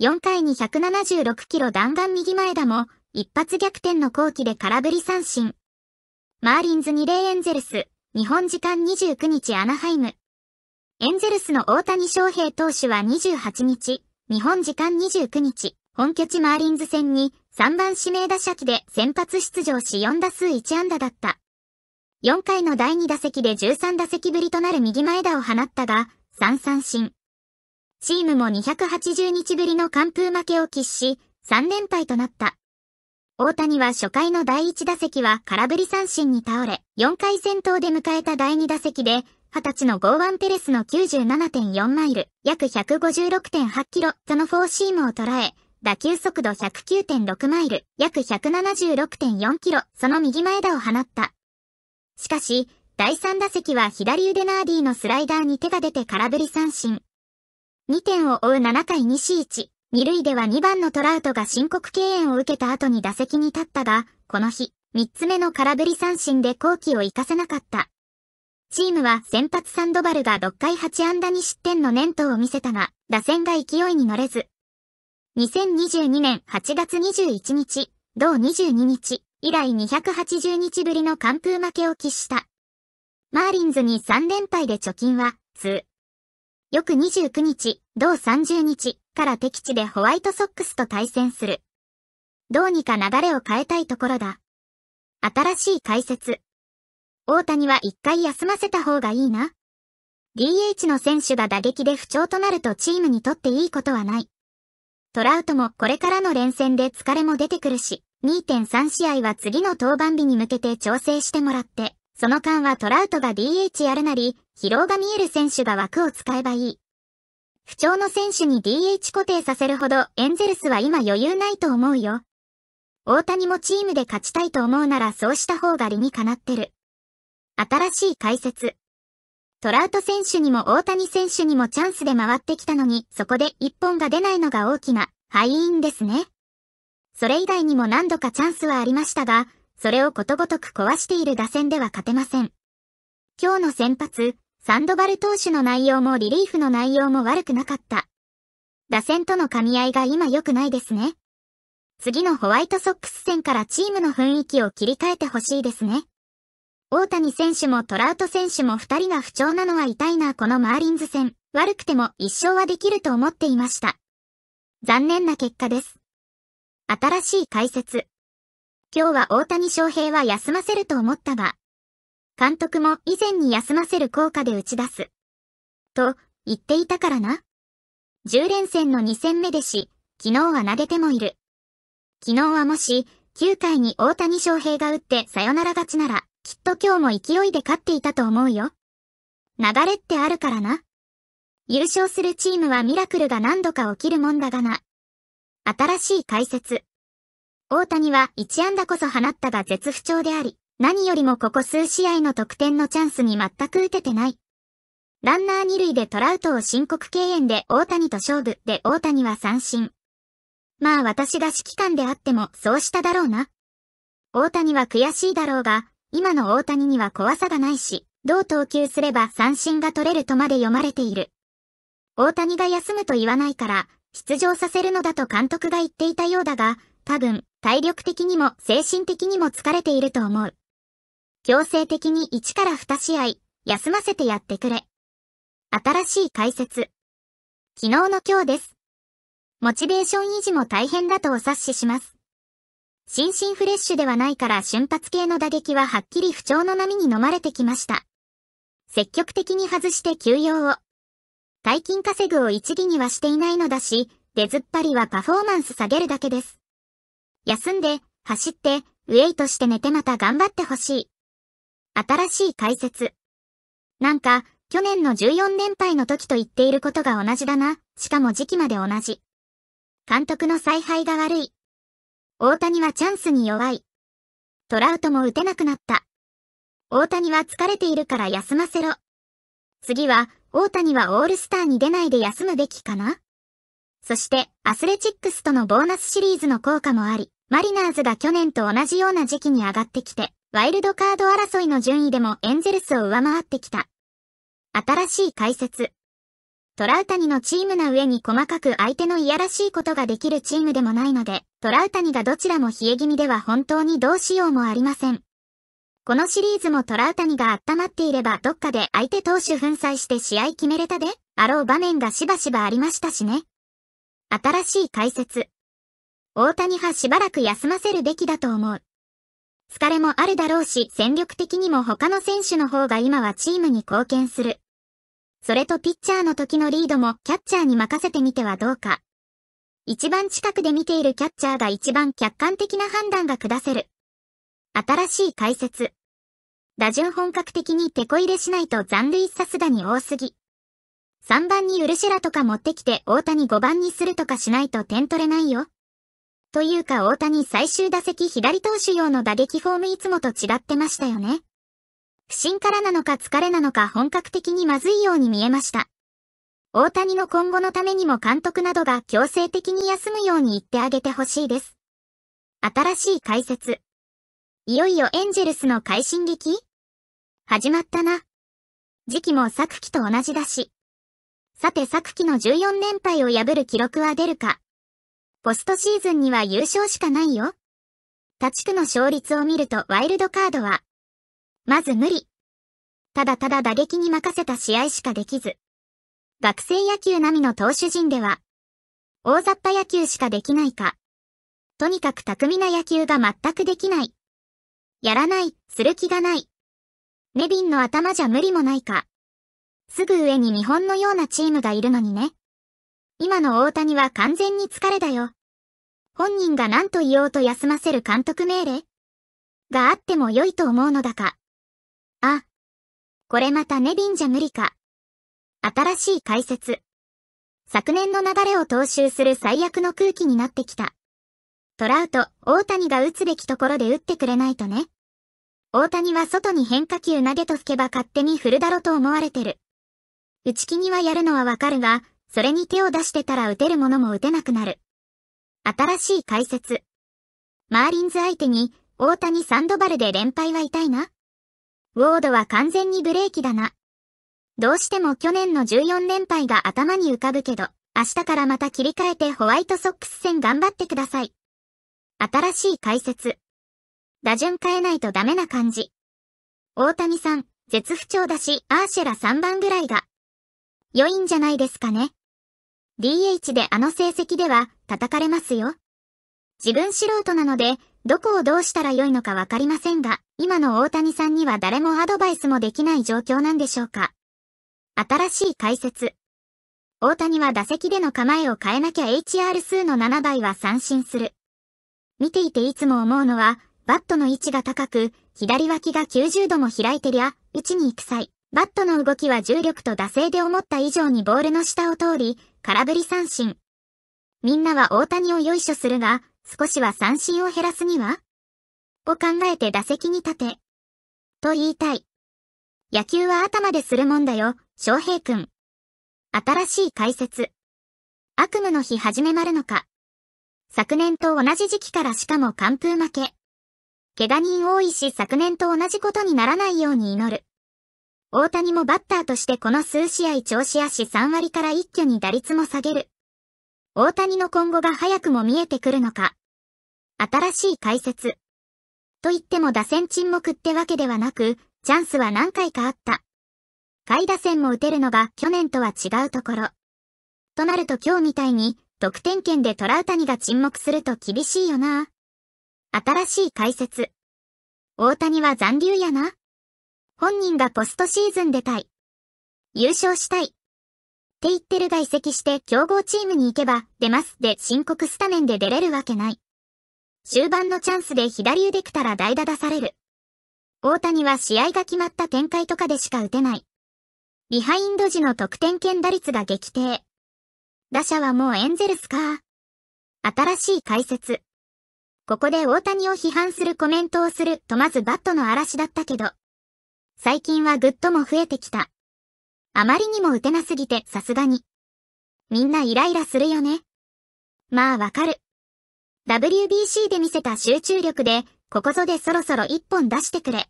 4回に176キロ弾丸右前田も、一発逆転の後期で空振り三振。マーリンズ2レエンゼルス、日本時間29日アナハイム。エンゼルスの大谷翔平投手は28日、日本時間29日、本拠地マーリンズ戦に3番指名打者機で先発出場し4打数1安打だった。4回の第2打席で13打席ぶりとなる右前打を放ったが、3三振。チームも280日ぶりの完封負けを喫し、3連敗となった。大谷は初回の第1打席は空振り三振に倒れ、4回戦闘で迎えた第2打席で、20歳のゴーワンペレスの97.4マイル、約156.8キロそのフォーシームを捉え、打球速度109.6マイル、約176.4キロ、その右前打を放った。しかし、第3打席は左腕ナーディのスライダーに手が出て空振り三振。2点を追う7回西1、2塁では2番のトラウトが申告敬遠を受けた後に打席に立ったが、この日、3つ目の空振り三振で後期を活かせなかった。チームは先発サンドバルが6回8安打に失点の念頭を見せたが、打線が勢いに乗れず。2022年8月21日、同22日、以来280日ぶりの完封負けを喫した。マーリンズに3連敗で貯金は、2、翌29日、同30日から敵地でホワイトソックスと対戦する。どうにか流れを変えたいところだ。新しい解説。大谷は一回休ませた方がいいな。DH の選手が打撃で不調となるとチームにとっていいことはない。トラウトもこれからの連戦で疲れも出てくるし、2.3試合は次の登板日に向けて調整してもらって、その間はトラウトが DH やるなり、疲労が見える選手が枠を使えばいい。不調の選手に DH 固定させるほどエンゼルスは今余裕ないと思うよ。大谷もチームで勝ちたいと思うならそうした方が理にかなってる。新しい解説。トラウト選手にも大谷選手にもチャンスで回ってきたのに、そこで一本が出ないのが大きな敗因ですね。それ以外にも何度かチャンスはありましたが、それをことごとく壊している打線では勝てません。今日の先発、サンドバル投手の内容もリリーフの内容も悪くなかった。打線との噛み合いが今良くないですね。次のホワイトソックス戦からチームの雰囲気を切り替えてほしいですね。大谷選手もトラウト選手も二人が不調なのは痛いなこのマーリンズ戦、悪くても一勝はできると思っていました。残念な結果です。新しい解説。今日は大谷翔平は休ませると思ったが、監督も以前に休ませる効果で打ち出す。と、言っていたからな。10連戦の2戦目でし、昨日は投げてもいる。昨日はもし、9回に大谷翔平が打ってさよなら勝ちなら、きっと今日も勢いで勝っていたと思うよ。流れってあるからな。優勝するチームはミラクルが何度か起きるもんだがな。新しい解説。大谷は1安打こそ放ったが絶不調であり、何よりもここ数試合の得点のチャンスに全く打ててない。ランナー二塁でトラウトを申告敬遠で大谷と勝負で大谷は三振。まあ私が指揮官であってもそうしただろうな。大谷は悔しいだろうが、今の大谷には怖さがないし、どう投球すれば三振が取れるとまで読まれている。大谷が休むと言わないから、出場させるのだと監督が言っていたようだが、多分、体力的にも精神的にも疲れていると思う。強制的に1から2試合、休ませてやってくれ。新しい解説。昨日の今日です。モチベーション維持も大変だとお察しします。心身フレッシュではないから瞬発系の打撃ははっきり不調の波に飲まれてきました。積極的に外して休養を。大金稼ぐを一義にはしていないのだし、出ずっぱりはパフォーマンス下げるだけです。休んで、走って、ウェイトして寝てまた頑張ってほしい。新しい解説。なんか、去年の14連敗の時と言っていることが同じだな、しかも時期まで同じ。監督の采配が悪い。大谷はチャンスに弱い。トラウトも打てなくなった。大谷は疲れているから休ませろ。次は、大谷はオールスターに出ないで休むべきかなそして、アスレチックスとのボーナスシリーズの効果もあり、マリナーズが去年と同じような時期に上がってきて、ワイルドカード争いの順位でもエンゼルスを上回ってきた。新しい解説。トラウタニのチームな上に細かく相手のいやらしいことができるチームでもないので、トラウタニがどちらも冷え気味では本当にどうしようもありません。このシリーズもトラウタニが温まっていればどっかで相手投手粉砕して試合決めれたで、あろう場面がしばしばありましたしね。新しい解説。大谷派しばらく休ませるべきだと思う。疲れもあるだろうし、戦力的にも他の選手の方が今はチームに貢献する。それとピッチャーの時のリードもキャッチャーに任せてみてはどうか。一番近くで見ているキャッチャーが一番客観的な判断が下せる。新しい解説。打順本格的に手こ入れしないと残塁さすがに多すぎ。3番にウルシェラとか持ってきて大谷5番にするとかしないと点取れないよ。というか大谷最終打席左投手用の打撃フォームいつもと違ってましたよね。不審からなのか疲れなのか本格的にまずいように見えました。大谷の今後のためにも監督などが強制的に休むように言ってあげてほしいです。新しい解説。いよいよエンジェルスの快進撃始まったな。時期も昨季と同じだし。さて昨季の14連敗を破る記録は出るか。ポストシーズンには優勝しかないよ。他地区の勝率を見るとワイルドカードは、まず無理。ただただ打撃に任せた試合しかできず。学生野球並みの投手陣では、大雑把野球しかできないか。とにかく巧みな野球が全くできない。やらない、する気がない。ネビンの頭じゃ無理もないか。すぐ上に日本のようなチームがいるのにね。今の大谷は完全に疲れだよ。本人が何と言おうと休ませる監督命令があっても良いと思うのだか。あ。これまたネビンじゃ無理か。新しい解説。昨年の流れを踏襲する最悪の空気になってきた。トラウト、大谷が打つべきところで打ってくれないとね。大谷は外に変化球投げと吹けば勝手に振るだろと思われてる。打ち気にはやるのはわかるが、それに手を出してたら打てるものも打てなくなる。新しい解説。マーリンズ相手に、大谷サンドバルで連敗は痛いな。ウォードは完全にブレーキだな。どうしても去年の14連敗が頭に浮かぶけど、明日からまた切り替えてホワイトソックス戦頑張ってください。新しい解説。打順変えないとダメな感じ。大谷さん、絶不調だし、アーシェラ3番ぐらいが。良いんじゃないですかね。DH であの成績では叩かれますよ。自分素人なので、どこをどうしたら良いのかわかりませんが、今の大谷さんには誰もアドバイスもできない状況なんでしょうか。新しい解説。大谷は打席での構えを変えなきゃ HR 数の7倍は三振する。見ていていつも思うのは、バットの位置が高く、左脇が90度も開いてりゃ、打ちに行く際、バットの動きは重力と惰性で思った以上にボールの下を通り、空振り三振。みんなは大谷をよいしょするが、少しは三振を減らすにはを考えて打席に立て。と言いたい。野球は頭でするもんだよ、翔平くん。新しい解説。悪夢の日始めまるのか。昨年と同じ時期からしかも完封負け。怪我人多いし昨年と同じことにならないように祈る。大谷もバッターとしてこの数試合調子足3割から一挙に打率も下げる。大谷の今後が早くも見えてくるのか。新しい解説。と言っても打線沈黙ってわけではなく、チャンスは何回かあった。下位打線も打てるのが去年とは違うところ。となると今日みたいに、得点圏でトラウタニが沈黙すると厳しいよな。新しい解説。大谷は残留やな。本人がポストシーズン出たい。優勝したい。って言ってるが移籍して競合チームに行けば出ますで申告スタメンで出れるわけない。終盤のチャンスで左腕来たら代打出される。大谷は試合が決まった展開とかでしか打てない。ビハインド時の得点圏打率が激低。打者はもうエンゼルスか。新しい解説。ここで大谷を批判するコメントをするとまずバットの嵐だったけど、最近はぐっとも増えてきた。あまりにも打てなすぎてさすがに。みんなイライラするよね。まあわかる。WBC で見せた集中力で、ここぞでそろそろ一本出してくれ。